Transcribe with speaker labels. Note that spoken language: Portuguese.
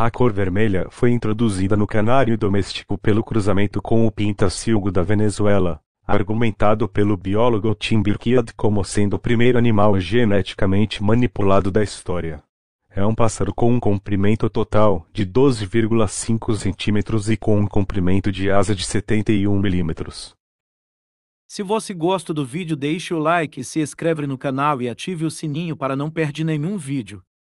Speaker 1: A cor vermelha
Speaker 2: foi introduzida no canário doméstico pelo cruzamento com o pintacilgo da Venezuela, argumentado pelo biólogo Tim Birkiad como sendo o primeiro animal geneticamente manipulado da história. É um pássaro com um comprimento total de 12,5 centímetros e com um comprimento de asa de 71 milímetros.
Speaker 3: Se você gosta do vídeo deixe o like, se inscreve no canal e ative o sininho
Speaker 4: para não perder nenhum vídeo.